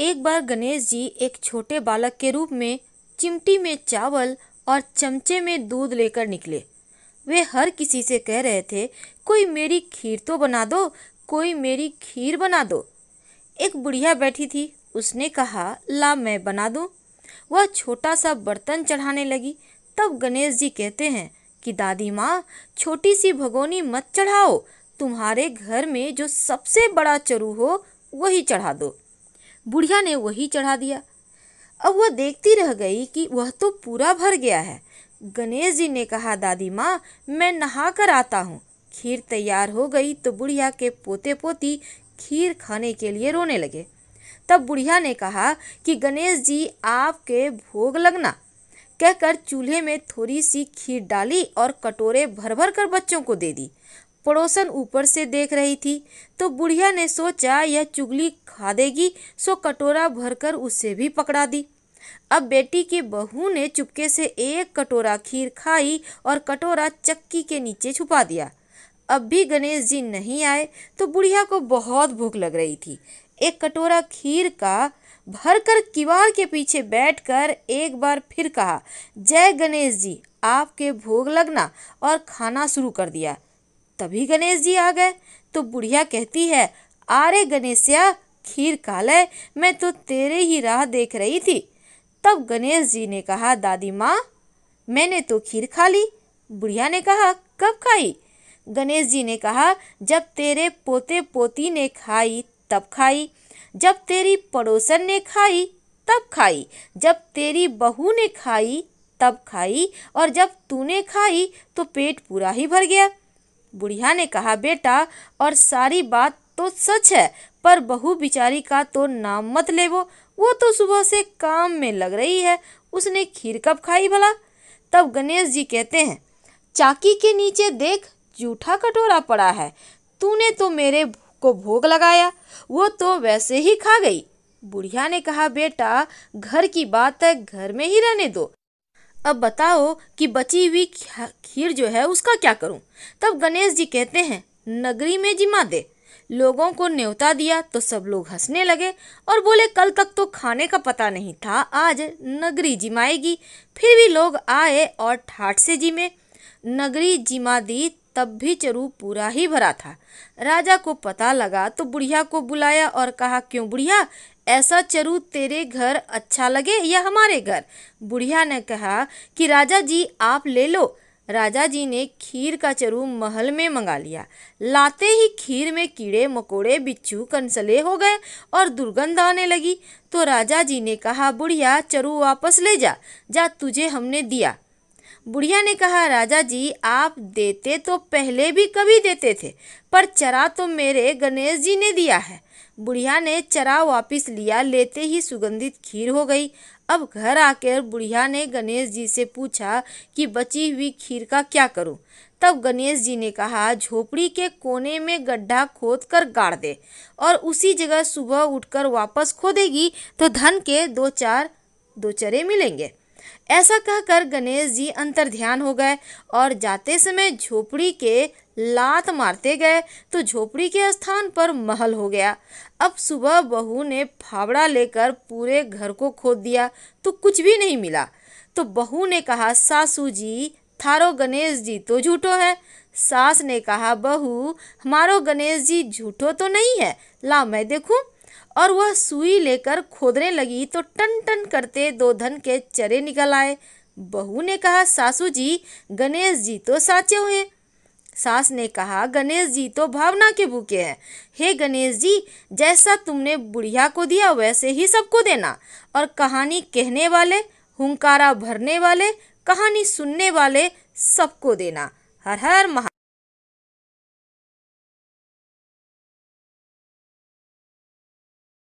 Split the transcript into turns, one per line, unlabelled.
एक बार गणेश जी एक छोटे बालक के रूप में चिमटी में चावल और चमचे में दूध लेकर निकले वे हर किसी से कह रहे थे कोई मेरी खीर तो बना दो कोई मेरी खीर बना दो एक बुढ़िया बैठी थी उसने कहा ला मैं बना दूँ वह छोटा सा बर्तन चढ़ाने लगी तब गणेश जी कहते हैं कि दादी माँ छोटी सी भगोनी मत चढ़ाओ तुम्हारे घर में जो सबसे बड़ा चरू हो वही चढ़ा दो बुढ़िया ने वही चढ़ा दिया अब वह देखती रह गई कि वह तो पूरा भर गया है गणेश जी ने कहा दादी माँ मैं नहा कर आता हूँ खीर तैयार हो गई तो बुढ़िया के पोते पोती खीर खाने के लिए रोने लगे तब बुढ़िया ने कहा कि गणेश जी आपके भोग लगना कहकर चूल्हे में थोड़ी सी खीर डाली और कटोरे भर भर कर बच्चों को दे दी पड़ोसन ऊपर से देख रही थी तो बुढ़िया ने सोचा यह चुगली खा देगी सो कटोरा भरकर उसे भी पकड़ा दी अब बेटी की बहू ने चुपके से एक कटोरा खीर खाई और कटोरा चक्की के नीचे छुपा दिया अब भी गणेश जी नहीं आए तो बुढ़िया को बहुत भूख लग रही थी एक कटोरा खीर का भरकर किवाड़ के पीछे बैठकर एक बार फिर कहा जय गणेश जी आपके भोग लगना और खाना शुरू कर दिया तभी गणेश जी आ गए तो बुढ़िया कहती है आरे गणेशया खीर काले मैं तो तेरे ही राह देख रही थी तब गणेश जी ने कहा दादी माँ मैंने तो खीर खा ली बुढ़िया ने कहा कब खाई गणेश जी ने कहा जब तेरे पोते पोती ने खाई तब खाई जब तेरी पड़ोसन ने खाई तब खाई जब तेरी बहू ने खाई तब खाई और जब तूने खाई तो पेट पूरा ही भर गया बुढ़िया ने कहा बेटा और सारी बात तो सच है पर बहू बिचारी का तो नाम मत ले वो वो तो सुबह से काम में लग रही है उसने खीर कब खाई भला तब गणेश जी कहते हैं चाकी के नीचे देख जूठा कटोरा पड़ा है तूने तो मेरे को भोग लगाया वो तो वैसे ही खा गई बुढ़िया ने कहा बेटा घर की बात है घर में ही रहने दो अब बताओ कि बची हुई खीर जो है उसका क्या करूं? तब गणेश जी कहते हैं नगरी में जिमा दे लोगों को न्योता दिया तो सब लोग हंसने लगे और बोले कल तक तो खाने का पता नहीं था आज नगरी जिमाएगी फिर भी लोग आए और ठाट से जिमे नगरी जिमा दी तब भी चरू पूरा ही भरा था राजा को पता लगा तो बुढ़िया को बुलाया और कहा क्यों बुढ़िया ऐसा चरू तेरे घर अच्छा लगे या हमारे घर बुढ़िया ने कहा कि राजा जी आप ले लो राजा जी ने खीर का चरू महल में मंगा लिया लाते ही खीर में कीड़े मकोड़े बिच्छू कंसले हो गए और दुर्गंध आने लगी तो राजा जी ने कहा बुढ़िया चरू वापस ले जा जा तुझे हमने दिया बुढ़िया ने कहा राजा जी आप देते तो पहले भी कभी देते थे पर चरा तो मेरे गणेश जी ने दिया है बुढ़िया ने चरा वापस लिया लेते ही सुगंधित खीर हो गई अब घर आकर बुढ़िया ने गणेश जी से पूछा कि बची हुई खीर का क्या करूं? तब गणेश जी ने कहा झोपड़ी के कोने में गड्ढा खोद कर गाड़ दे और उसी जगह सुबह उठकर वापस खोदेगी तो धन के दो चार दो चरे मिलेंगे ऐसा कहकर गणेश जी अंतर ध्यान हो गए और जाते समय झोपड़ी के लात मारते गए तो झोपड़ी के स्थान पर महल हो गया अब सुबह बहू ने फावड़ा लेकर पूरे घर को खोद दिया तो कुछ भी नहीं मिला तो बहू ने कहा सासू जी थारो गणेश जी तो झूठो है सास ने कहा बहू हमारो गणेश जी झूठो तो नहीं है ला मैं देखूँ और वह सुई लेकर खोदने लगी तो टन टन करते दो धन के चरे निकल आए बहू ने कहा सासू जी गणेश जी तो साचे हुए सास ने कहा गणेश जी तो भावना के भूखे हैं हे गणेश जी जैसा तुमने बुढ़िया को दिया वैसे ही सबको देना और कहानी कहने वाले हुंकारा भरने वाले कहानी सुनने वाले सबको देना हर हर महा